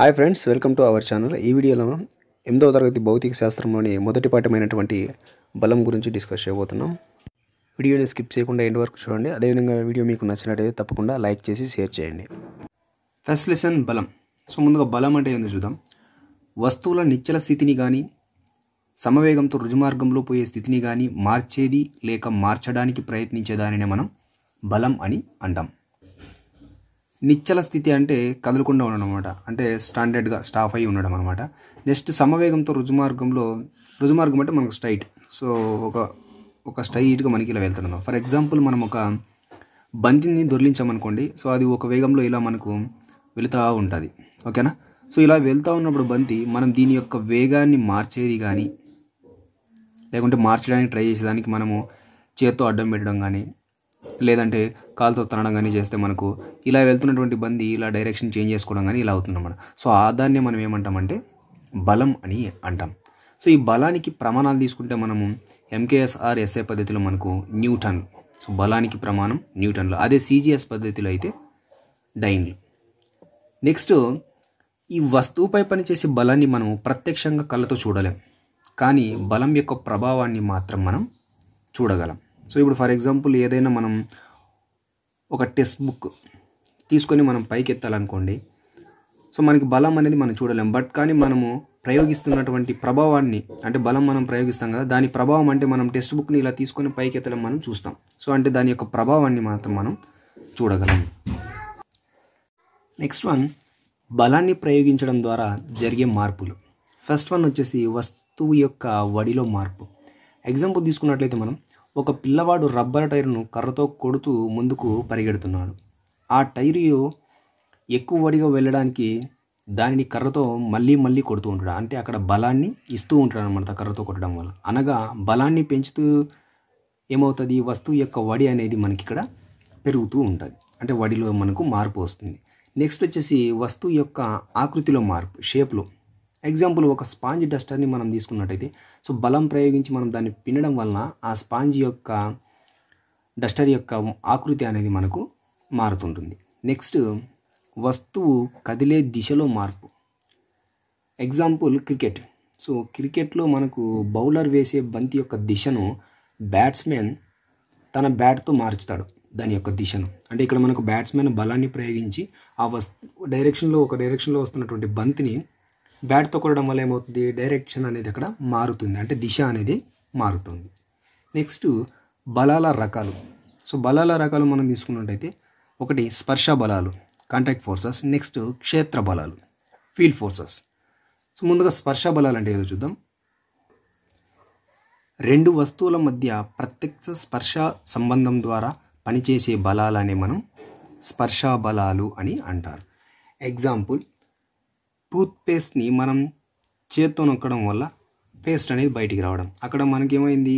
hi friends welcome to our channel ఈ వీడియోలో ఎనిమిదవ తరగతి భౌతిక శాస్త్రంలోని మొదటి పాఠమైనటువంటి బలం గురించి డిస్కస్ చేయబోతున్నాం వీడియోని స్కిప్ చేయకుండా ఎండ్ వరకు చూడండి అదేవిధంగా వీడియో మీకు నచ్చినట్టయితే తప్పకుండా లైక్ చేసి షేర్ చేయండి ఫస్ట్ లెసన్ బలం సో ముందుగా బలం అంటే ఏందో చూద్దాం వస్తువుల నిచ్చల స్థితిని కానీ సమవేగంతో రుజుమార్గంలో పోయే స్థితిని కానీ మార్చేది లేక మార్చడానికి ప్రయత్నించేదానినే మనం బలం అని అంటాం నిచ్చల స్థితి అంటే కదలకుండా ఉండడం అనమాట అంటే స్టాండర్డ్గా స్టాఫ్ అయి ఉండడం అనమాట నెక్స్ట్ సమవేగంతో రుజుమార్గంలో రుజుమార్గం అంటే మనకు స్ట్రైట్ సో ఒక ఒక స్ట్రైట్గా మనకి ఇలా వెళ్తున్నాం ఫర్ ఎగ్జాంపుల్ మనం ఒక బంతిని దొర్లించామనుకోండి సో అది ఒక వేగంలో ఇలా మనకు వెళుతూ ఉంటుంది ఓకేనా సో ఇలా వెళ్తూ ఉన్నప్పుడు బంతి మనం దీని యొక్క వేగాన్ని మార్చేది కానీ లేకుంటే మార్చడానికి ట్రై చేసేదానికి మనము చేత్తో అడ్డం పెట్టడం కానీ లేదంటే కాలుతో తనడం కానీ చేస్తే మనకు ఇలా వెళ్తున్నటువంటి బంది ఇలా డైరెక్షన్ చేంజ్ చేసుకోవడం కానీ ఇలా అవుతుందన్నమాట సో ఆ దాన్ని మనం ఏమంటామంటే బలం అని అంటాం సో ఈ బలానికి ప్రమాణాలు తీసుకుంటే మనము ఎంకేఎస్ఆర్ ఎస్ఏ పద్ధతిలో మనకు న్యూటన్ సో బలానికి ప్రమాణం న్యూటన్లు అదే సీజీఎస్ పద్ధతిలో అయితే డైన్లు నెక్స్ట్ ఈ వస్తువుపై పనిచేసే బలాన్ని మనం ప్రత్యక్షంగా కళ్ళతో చూడలేం కానీ బలం యొక్క ప్రభావాన్ని మాత్రం మనం చూడగలం సో ఇప్పుడు ఫర్ ఎగ్జాంపుల్ ఏదైనా మనం ఒక టెక్స్ట్ బుక్ తీసుకొని మనం పైకి ఎత్తాలనుకోండి సో మనకి బలం అనేది మనం చూడలేం బట్ కానీ మనము ప్రయోగిస్తున్నటువంటి ప్రభావాన్ని అంటే బలం మనం ప్రయోగిస్తాం కదా దాని ప్రభావం అంటే మనం టెక్స్ట్ బుక్ని ఇలా తీసుకొని పైకి ఎత్తడం మనం చూస్తాం సో అంటే దాని యొక్క ప్రభావాన్ని మాత్రం మనం చూడగలం నెక్స్ట్ వన్ బలాన్ని ప్రయోగించడం ద్వారా జరిగే మార్పులు ఫస్ట్ వన్ వచ్చేసి వస్తువు యొక్క వడిలో మార్పు ఎగ్జాంపుల్ తీసుకున్నట్లయితే మనం ఒక పిల్లవాడు రబ్బర్ టైర్ను కర్రతో కొడుతూ ముందుకు పరిగెడుతున్నాడు ఆ టైరు ఎక్కువ వడిగా వెళ్ళడానికి దానిని కర్రతో మళ్ళీ మళ్ళీ కొడుతూ ఉంటాడు అంటే అక్కడ బలాన్ని ఇస్తూ ఉంటాడు అనమాట కర్రతో కొట్టడం వల్ల అనగా బలాన్ని పెంచుతూ ఏమవుతుంది వస్తువు యొక్క వడి అనేది మనకి ఇక్కడ పెరుగుతూ ఉంటుంది అంటే వడిలో మనకు మార్పు వస్తుంది నెక్స్ట్ వచ్చేసి వస్తువు యొక్క ఆకృతిలో మార్పు షేప్లో ఎగ్జాంపుల్ ఒక స్పాంజ్ డస్టర్ని మనం తీసుకున్నట్టయితే సో బలం ప్రయోగించి మనం దాన్ని పినడం వలన ఆ స్పాంజ్ యొక్క డస్టర్ యొక్క ఆకృతి అనేది మనకు మారుతుంటుంది నెక్స్ట్ వస్తువు కదిలే దిశలో మార్పు ఎగ్జాంపుల్ క్రికెట్ సో క్రికెట్లో మనకు బౌలర్ వేసే బంతి యొక్క దిశను బ్యాట్స్మెన్ తన బ్యాట్తో మార్చుతాడు దాని యొక్క దిశను అంటే ఇక్కడ మనకు బ్యాట్స్మెన్ బలాన్ని ప్రయోగించి ఆ వస్తు డైరెక్షన్లో ఒక డైరెక్షన్లో వస్తున్నటువంటి బంతిని బ్యాట్తో కొట్టడం వల్ల ఏమవుతుంది డైరెక్షన్ అనేది అక్కడ మారుతుంది అంటే దిశ అనేది మారుతుంది నెక్స్ట్ బలాల రకాలు సో బలాల రకాలు మనం తీసుకున్నట్టయితే ఒకటి స్పర్శ బలాలు కాంటాక్ట్ ఫోర్సెస్ నెక్స్ట్ క్షేత్ర బలాలు ఫీల్డ్ ఫోర్సెస్ సో ముందుగా స్పర్శ బలాలు అంటే ఏదో చూద్దాం రెండు వస్తువుల మధ్య ప్రత్యక్ష స్పర్శ సంబంధం ద్వారా పనిచేసే బలాలనే మనం స్పర్శ బలాలు అని అంటారు ఎగ్జాంపుల్ టూత్ పేస్ట్ని మనం చేత్తో నొక్కడం వల్ల పేస్ట్ అనేది బయటికి రావడం అక్కడ మనకేమైంది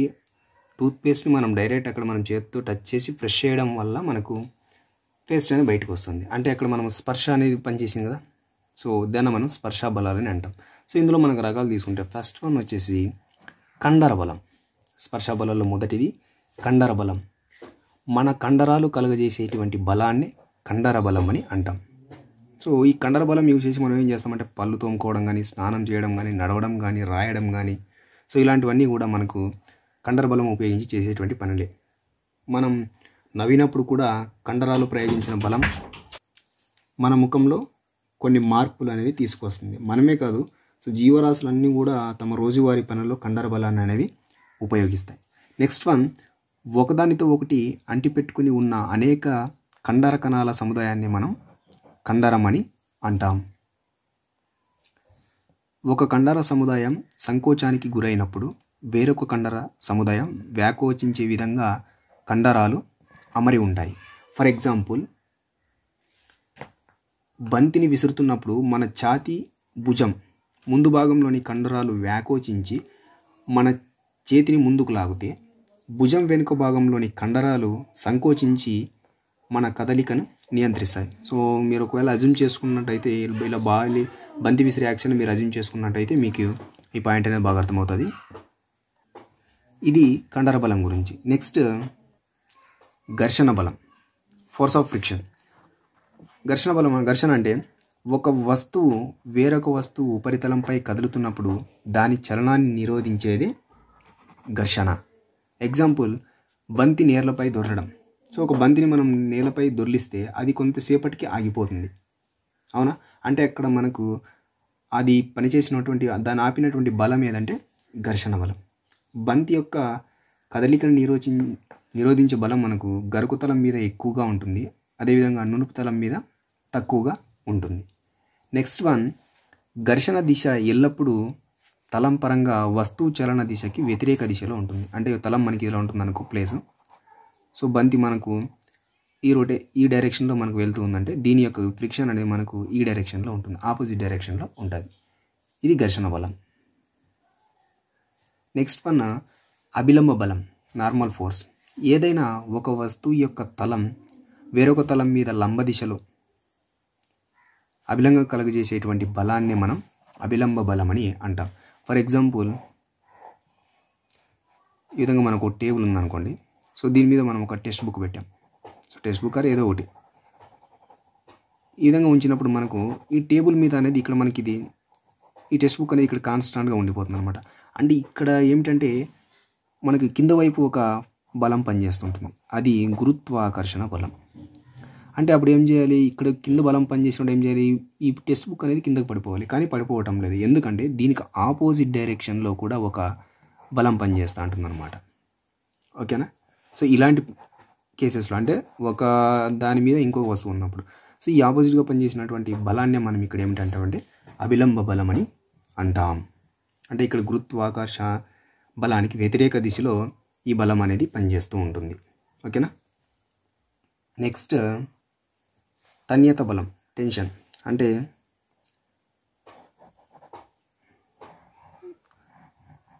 టూత్ పేస్ట్ని మనం డైరెక్ట్ అక్కడ మనం చేత్తో టచ్ చేసి ఫ్రెష్ చేయడం వల్ల మనకు పేస్ట్ అనేది బయటకు వస్తుంది అంటే అక్కడ మనం స్పర్శ అనేది పనిచేసింది కదా సో దాన్ని మనం స్పర్శ బలాలని అంటాం సో ఇందులో మనకు రకాలు తీసుకుంటే ఫస్ట్ వన్ వచ్చేసి కండర బలం స్పర్శ బలాల్లో మొదటిది కండర బలం మన కండరాలు కలుగజేసేటువంటి బలాన్ని కండర బలం అని అంటాం సో ఈ కండర బలం యూజ్ చేసి మనం ఏం చేస్తామంటే పళ్ళు తోముకోవడం కానీ స్నానం చేయడం కానీ నడవడం కానీ రాయడం కానీ సో ఇలాంటివన్నీ కూడా మనకు కండర బలం ఉపయోగించి చేసేటువంటి పనులే మనం నవ్వినప్పుడు కూడా కండరాలు ప్రయోగించిన బలం మన ముఖంలో కొన్ని మార్పులు అనేవి తీసుకొస్తుంది మనమే కాదు సో జీవరాశులన్నీ కూడా తమ రోజువారీ పనుల్లో కండర బలాన్ని అనేవి ఉపయోగిస్తాయి నెక్స్ట్ వన్ ఒకదానితో ఒకటి అంటిపెట్టుకుని ఉన్న అనేక కండర కణాల సముదాయాన్ని మనం కండరం అని అంటాం ఒక కండర సముదాయం సంకోచానికి గురైనప్పుడు వేరొక కండర సముదాయం వ్యాకోచించే విధంగా కండరాలు అమరి ఉంటాయి ఫర్ ఎగ్జాంపుల్ బంతిని విసురుతున్నప్పుడు మన ఛాతి భుజం ముందు భాగంలోని కండరాలు వ్యాకోచించి మన చేతిని ముందుకు లాగితే భుజం వెనుక భాగంలోని కండరాలు సంకోచించి మన కదలికను నియంత్రిస్తాయి సో మీరు ఒకవేళ అజ్యూమ్ చేసుకున్నట్టయితే ఇలా బాలి బంతి విసిరి యాక్షన్ మీరు అజ్యూమ్ చేసుకున్నట్టయితే మీకు ఈ పాయింట్ అనేది బాగా అర్థమవుతుంది ఇది కండర బలం గురించి నెక్స్ట్ ఘర్షణ బలం ఫోర్స్ ఆఫ్ ఫ్రిక్షన్ ఘర్షణ బలం ఘర్షణ అంటే ఒక వస్తువు వేరొక వస్తువు ఉపరితలంపై కదులుతున్నప్పుడు దాని చలనాన్ని నిరోధించేది ఘర్షణ ఎగ్జాంపుల్ బంతి నేర్లపై దొరడం సో ఒక బంతిని మనం నేలపై దొర్లిస్తే అది కొంతసేపటికి ఆగిపోతుంది అవునా అంటే అక్కడ మనకు అది పనిచేసినటువంటి దాన్ని ఆపినటువంటి బలం ఏదంటే ఘర్షణ బలం బంతి యొక్క కదలికను నిరోచి నిరోధించే బలం మనకు గరుకుతలం మీద ఎక్కువగా ఉంటుంది అదేవిధంగా నునుపుతలం మీద తక్కువగా ఉంటుంది నెక్స్ట్ వన్ ఘర్షణ దిశ ఎల్లప్పుడూ తలం పరంగా వస్తువు చలన దిశకి వ్యతిరేక దిశలో ఉంటుంది అంటే తలం మనకి ఇలా ఉంటుంది అనుకో ప్లేసు సో బంతి మనకు ఈ రోటే ఈ డైరెక్షన్లో మనకు వెళ్తూ ఉందంటే దీని యొక్క ఫ్రిక్షన్ అనేది మనకు ఈ డైరెక్షన్లో ఉంటుంది ఆపోజిట్ డైరెక్షన్లో ఉంటుంది ఇది ఘర్షణ బలం నెక్స్ట్ పన్న అభిలంబ బలం నార్మల్ ఫోర్స్ ఏదైనా ఒక వస్తువు యొక్క తలం వేరొక తలం మీద లంబ దిశలో అభిలంబం కలుగజేసేటువంటి బలాన్ని మనం అభిలంబ బలం అని అంటాం ఫర్ ఎగ్జాంపుల్ ఈ విధంగా మనకు టేబుల్ ఉందనుకోండి సో దీని మీద మనం ఒక టెక్స్ట్ బుక్ పెట్టాం సో టెక్స్ట్ బుక్ ఏదో ఒకటి ఈ విధంగా ఉంచినప్పుడు మనకు ఈ టేబుల్ మీద అనేది ఇక్కడ మనకి ఇది ఈ టెక్స్ట్ బుక్ అనేది ఇక్కడ కాన్స్టాంట్గా ఉండిపోతుంది అనమాట అంటే ఇక్కడ ఏమిటంటే మనకి కింద వైపు ఒక బలం పనిచేస్తుంటుంది అది గురుత్వాకర్షణ బలం అంటే అప్పుడు ఏం చేయాలి ఇక్కడ కింద బలం పనిచేసినప్పుడు ఏం చేయాలి ఈ టెక్స్ట్ బుక్ అనేది కిందకు పడిపోవాలి కానీ పడిపోవటం లేదు ఎందుకంటే దీనికి ఆపోజిట్ డైరెక్షన్లో కూడా ఒక బలం పనిచేస్తూ అనమాట ఓకేనా సో ఇలాంటి కేసెస్లో అంటే ఒక దాని మీద ఇంకొక వస్తువు ఉన్నప్పుడు సో ఈ ఆపోజిట్గా పనిచేసినటువంటి బలాన్ని మనం ఇక్కడ ఏమిటంటామంటే అభిలంబ బలం అని అంటాం అంటే ఇక్కడ గురుత్వాకర్ష బలానికి వ్యతిరేక దిశలో ఈ బలం అనేది పనిచేస్తూ ఉంటుంది ఓకేనా నెక్స్ట్ తన్యత బలం టెన్షన్ అంటే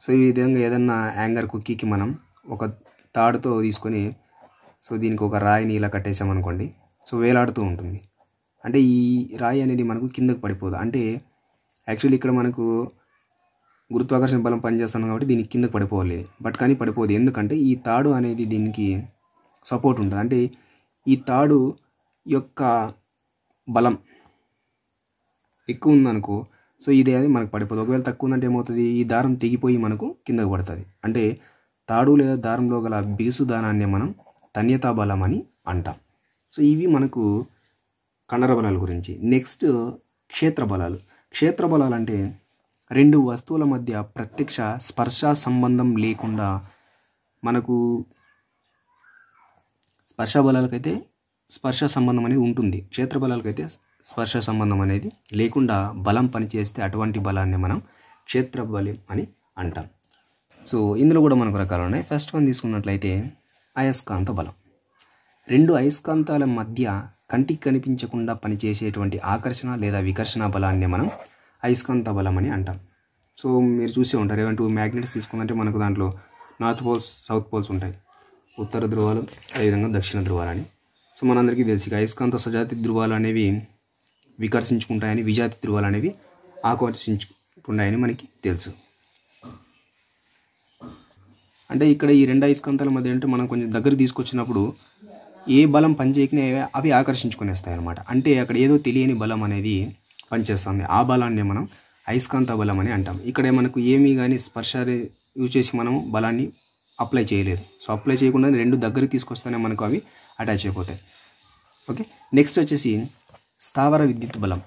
సో ఈ విధంగా ఏదన్నా యాంగర్ కుక్కీకి మనం ఒక తాడుతో తీసుకొని సో దీనికి ఒక రాయిని ఇలా కట్టేసామనుకోండి సో వేలాడుతూ ఉంటుంది అంటే ఈ రాయి అనేది మనకు కిందకు పడిపోదు అంటే యాక్చువల్లీ ఇక్కడ మనకు గురుత్వాకర్షణ బలం పనిచేస్తున్నాం కాబట్టి దీనికి కిందకు పడిపోలేదు బట్ కానీ పడిపోదు ఎందుకంటే ఈ తాడు అనేది దీనికి సపోర్ట్ ఉంటుంది అంటే ఈ తాడు యొక్క బలం ఎక్కువ ఉందనుకో సో ఇది అది మనకు పడిపోదు ఒకవేళ తక్కువ ఉందంటే ఏమవుతుంది ఈ దారం తెగిపోయి మనకు కిందకు పడుతుంది అంటే తాడు లేదా దారంలో గల బిగుసు దానాన్ని మనం తన్యతా బలం అని అంటాం సో ఇవి మనకు కండర బలాల గురించి నెక్స్ట్ క్షేత్ర బలాలు క్షేత్ర బలాలు అంటే రెండు వస్తువుల మధ్య ప్రత్యక్ష స్పర్శ సంబంధం లేకుండా మనకు స్పర్శ బలాలకైతే స్పర్శ సంబంధం అనేది ఉంటుంది క్షేత్ర బలాలకైతే స్పర్శ సంబంధం అనేది లేకుండా బలం పనిచేస్తే అటువంటి బలాన్ని మనం క్షేత్ర బలం అని అంటాం సో ఇందులో కూడా మనకు రకాలు ఉన్నాయి ఫస్ట్ వన్ తీసుకున్నట్లయితే అయస్కాంత బలం రెండు అయస్కాంతాల మధ్య కంటికి కనిపించకుండా పనిచేసేటువంటి ఆకర్షణ లేదా వికర్షణ బలాన్ని మనం అయస్కాంత బలం అని అంటాం సో మీరు చూసే ఉంటారు ఏమంటూ మ్యాగ్నెట్స్ తీసుకుందంటే మనకు దాంట్లో నార్త్ పోల్స్ సౌత్ పోల్స్ ఉంటాయి ఉత్తర ధ్రువాలు అదేవిధంగా దక్షిణ అని సో మనందరికీ తెలిసి అయస్కాంత సజాతి ధ్రువాలు అనేవి వికర్షించుకుంటాయని విజాతి ధ్రువాలు అనేవి ఆకర్షించుకుంటాయని మనకి తెలుసు అంటే ఇక్కడ ఈ రెండు అయస్కాంతాల మధ్య అంటే మనం కొంచెం దగ్గర తీసుకొచ్చినప్పుడు ఏ బలం పనిచేయకనే అవి ఆకర్షించుకునేస్తాయి అనమాట అంటే అక్కడ ఏదో తెలియని బలం అనేది పనిచేస్తుంది ఆ బలాన్ని మనం అయస్కాంత బలం అని అంటాం ఇక్కడ మనకు ఏమీ కానీ స్పర్శ యూజ్ చేసి మనం బలాన్ని అప్లై చేయలేదు సో అప్లై చేయకుండా రెండు దగ్గర తీసుకొస్తేనే మనకు అవి అటాచ్ అయిపోతాయి ఓకే నెక్స్ట్ వచ్చేసి స్థావర విద్యుత్ బలం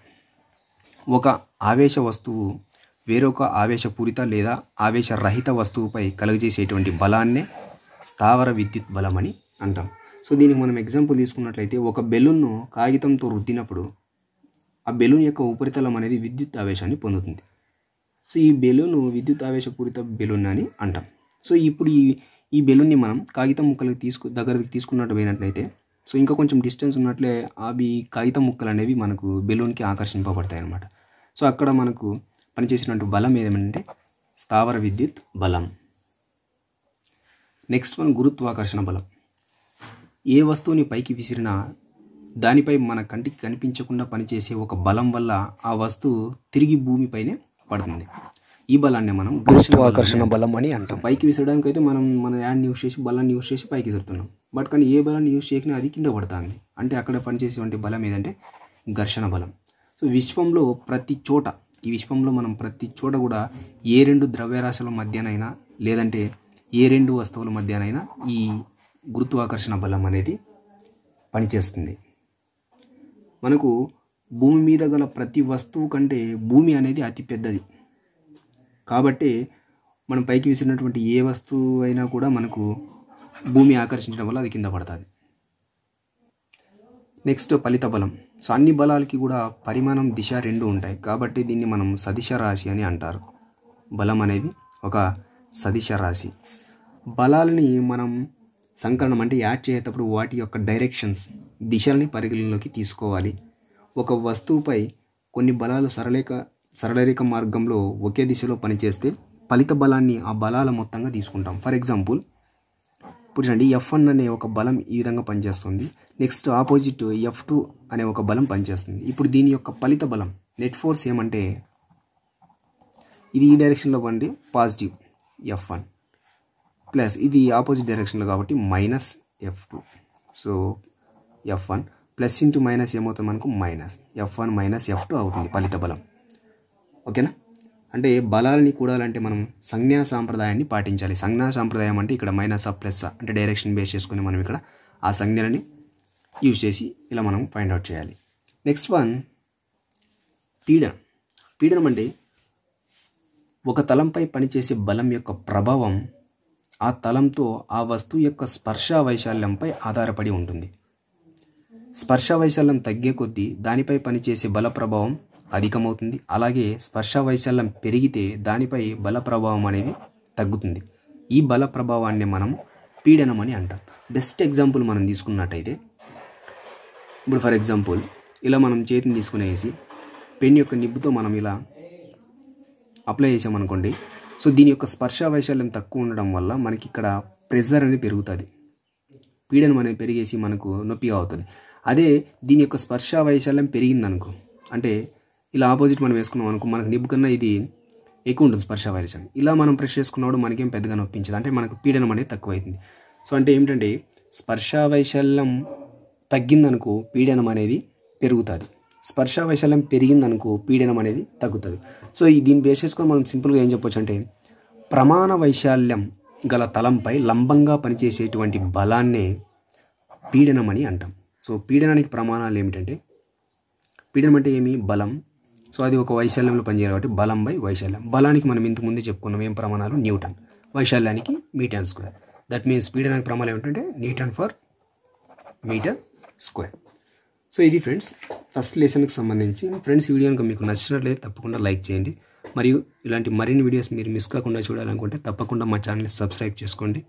ఒక ఆవేశ వస్తువు వేరొక ఆవేశపూరిత లేదా ఆవేశరహిత వస్తువుపై కలుగజేసేటువంటి బలాన్నే స్థావర విద్యుత్ బలం అని అంటాం సో దీనికి మనం ఎగ్జాంపుల్ తీసుకున్నట్లయితే ఒక బెలూన్ను కాగితంతో రుద్దినప్పుడు ఆ బెలూన్ యొక్క ఉపరితలం అనేది విద్యుత్ ఆవేశాన్ని పొందుతుంది సో ఈ బెలూన్ విద్యుత్ ఆవేశపూరిత బెలూన్ అని అంటాం సో ఇప్పుడు ఈ ఈ బెలూన్ని మనం కాగితం ముక్కలకు తీసుకు దగ్గరకు తీసుకున్నట్టు పోయినట్లయితే సో ఇంకా కొంచెం డిస్టెన్స్ ఉన్నట్లే అవి కాగితం ముక్కలు అనేవి మనకు బెలూన్కి ఆకర్షింపబడతాయి అన్నమాట సో అక్కడ మనకు పనిచేసినటువంటి బలం ఏదేమంటే స్థావర విద్యుత్ బలం నెక్స్ట్ వన్ గురుత్వాకర్షణ బలం ఏ వస్తువుని పైకి విసిరినా దానిపై మన కంటికి కనిపించకుండా పనిచేసే ఒక బలం వల్ల ఆ వస్తువు తిరిగి భూమిపైనే పడుతుంది ఈ బలాన్ని మనం గురుత్వాకర్షణ బలం అని అంటాం పైకి విసరడానికి అయితే మనం మన యాడ్ని యూస్ చేసి బలాన్ని యూస్ చేసి పైకి విసురుతున్నాం బట్ కానీ ఏ బలాన్ని యూస్ చేయకనే అది కింద పడుతుంది అంటే అక్కడ పనిచేసేటువంటి బలం ఏదంటే ఘర్షణ బలం సో విశ్వంలో ప్రతి చోట ఈ విశ్వంలో మనం ప్రతి చోట కూడా ఏ రెండు ద్రవ్యరాశుల మధ్యనైనా లేదంటే ఏ రెండు వస్తువుల మధ్యనైనా ఈ గురుత్వాకర్షణ బలం అనేది పనిచేస్తుంది మనకు భూమి మీద గల ప్రతి వస్తువు కంటే భూమి అనేది అతి పెద్దది కాబట్టి మనం పైకి విసిరినటువంటి ఏ వస్తువు అయినా కూడా మనకు భూమి ఆకర్షించడం వల్ల అది కింద పడుతుంది నెక్స్ట్ ఫలిత బలం సో అన్ని బలాలకి కూడా పరిమాణం దిశ రెండు ఉంటాయి కాబట్టి దీన్ని మనం సదిశ రాశి అని అంటారు బలం అనేది ఒక సదిశ రాశి బలాలని మనం సంకలనం అంటే యాడ్ చేసేటప్పుడు వాటి యొక్క డైరెక్షన్స్ దిశల్ని పరిగణలోకి తీసుకోవాలి ఒక వస్తువుపై కొన్ని బలాలు సరళేక సరళరేఖ మార్గంలో ఒకే దిశలో పనిచేస్తే ఫలిత బలాన్ని ఆ బలాల మొత్తంగా తీసుకుంటాం ఫర్ ఎగ్జాంపుల్ ఇప్పుడు చూడండి ఎఫ్ వన్ అనే ఒక బలం ఈ విధంగా పనిచేస్తుంది నెక్స్ట్ ఆపోజిట్ ఎఫ్ టూ అనే ఒక బలం పనిచేస్తుంది ఇప్పుడు దీని యొక్క ఫలిత బలం నెట్ ఫోర్స్ ఏమంటే ఇది ఈ డైరెక్షన్లో పండి పాజిటివ్ ఎఫ్ వన్ ప్లస్ ఇది ఆపోజిట్ డైరెక్షన్లో కాబట్టి minus F two so F one plus into minus ఏమవుతుంది మనకు minus F one minus F two అవుతుంది ఫలిత బలం ఓకేనా అంటే బలాలని కూడాలంటే మనం సంజ్ఞా సాంప్రదాయాన్ని పాటించాలి సంజ్ఞా సాంప్రదాయం అంటే ఇక్కడ మైనస్ ఆ ప్లస్ అంటే డైరెక్షన్ బేస్ చేసుకుని మనం ఇక్కడ ఆ సంజ్ఞలని యూజ్ చేసి ఇలా మనం ఫైండ్ అవుట్ చేయాలి నెక్స్ట్ వన్ పీడనం పీడనం అంటే ఒక తలంపై పనిచేసే బలం యొక్క ప్రభావం ఆ తలంతో ఆ వస్తువు యొక్క స్పర్శ వైశాల్యంపై ఆధారపడి ఉంటుంది స్పర్శ వైశాల్యం తగ్గే కొద్దీ దానిపై పనిచేసే బల ప్రభావం అధికమవుతుంది అలాగే స్పర్శ వైశాల్యం పెరిగితే దానిపై బల ప్రభావం అనేది తగ్గుతుంది ఈ బల ప్రభావాన్ని మనం పీడనం అని అంటాం బెస్ట్ ఎగ్జాంపుల్ మనం తీసుకున్నట్టయితే ఇప్పుడు ఫర్ ఎగ్జాంపుల్ ఇలా మనం చేతిని తీసుకునేసి పెన్ యొక్క నిబ్బుతో మనం ఇలా అప్లై చేసామనుకోండి సో దీని యొక్క స్పర్శ వైశాల్యం తక్కువ ఉండడం వల్ల మనకి ఇక్కడ ప్రెజర్ అనేది పెరుగుతుంది పీడనం అనేది పెరిగేసి మనకు నొప్పిగా అవుతుంది అదే దీని యొక్క స్పర్శ వైశాల్యం పెరిగిందనుకో అంటే ఇలా ఆపోజిట్ మనం వేసుకున్నాం అనుకో మనకు నిబ్బు కన్నా ఇది ఎక్కువ ఉంటుంది స్పర్శ వైరసం ఇలా మనం ప్రెష్ చేసుకున్నప్పుడు మనకేం పెద్దగా నొప్పించదు అంటే మనకు పీడనం అనేది తక్కువైతుంది సో అంటే ఏమిటంటే స్పర్శ వైశల్యం తగ్గిందనుకో పీడనం అనేది పెరుగుతుంది స్పర్శ వైశల్యం పెరిగిందనుకో పీడనం అనేది తగ్గుతుంది సో ఈ దీన్ని బేస్ చేసుకొని మనం సింపుల్గా ఏం చెప్పొచ్చు అంటే ప్రమాణ వైశాల్యం గల తలంపై లంబంగా పనిచేసేటువంటి బలాన్నే పీడనం అని అంటాం సో పీడనానికి ప్రమాణాలు ఏమిటంటే పీడనం అంటే ఏమి బలం సో అది ఒక వైశాల్యంలో పనిచేయాలి కాబట్టి బలం బై వైశాల్యం బలానికి మనం ఇంత ముందే చెప్పుకున్నాం ఏం ప్రమాణాలు న్యూటన్ వైశాల్యానికి metre square that means speed అనే ప్రమాణం ఏంటంటే Newton for metre square so ఇది ఫ్రెండ్స్ ఫస్ట్ లెసన్కి సంబంధించి ఫ్రెండ్స్ వీడియో కనుక మీకు నచ్చినట్లయితే తప్పకుండా లైక్ చేయండి మరియు ఇలాంటి మరిన్ని వీడియోస్ మీరు మిస్ కాకుండా చూడాలనుకుంటే తప్పకుండా మా ఛానల్ని సబ్స్క్రైబ్ చేసుకోండి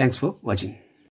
థ్యాంక్స్ ఫర్ వాచింగ్